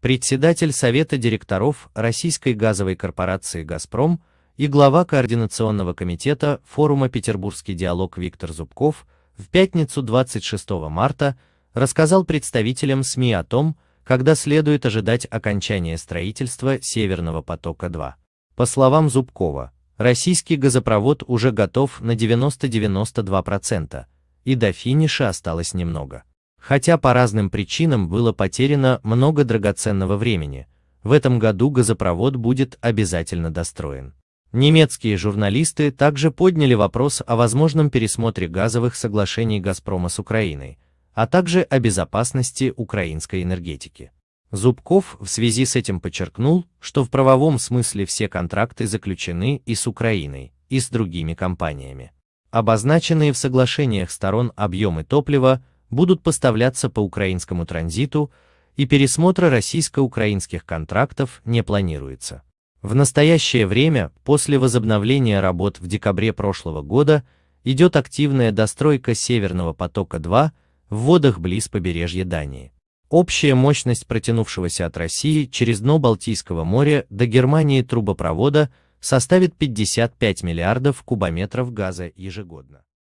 председатель Совета директоров Российской газовой корпорации «Газпром» и глава Координационного комитета форума «Петербургский диалог» Виктор Зубков в пятницу 26 марта рассказал представителям СМИ о том, когда следует ожидать окончания строительства «Северного потока-2». По словам Зубкова, российский газопровод уже готов на 90-92%, и до финиша осталось немного. Хотя по разным причинам было потеряно много драгоценного времени, в этом году газопровод будет обязательно достроен. Немецкие журналисты также подняли вопрос о возможном пересмотре газовых соглашений «Газпрома» с Украиной, а также о безопасности украинской энергетики. Зубков в связи с этим подчеркнул, что в правовом смысле все контракты заключены и с Украиной, и с другими компаниями. Обозначенные в соглашениях сторон объемы топлива будут поставляться по украинскому транзиту, и пересмотра российско-украинских контрактов не планируется. В настоящее время, после возобновления работ в декабре прошлого года, идет активная достройка Северного потока-2 в водах близ побережья Дании. Общая мощность протянувшегося от России через дно Балтийского моря до Германии трубопровода составит 55 миллиардов кубометров газа ежегодно.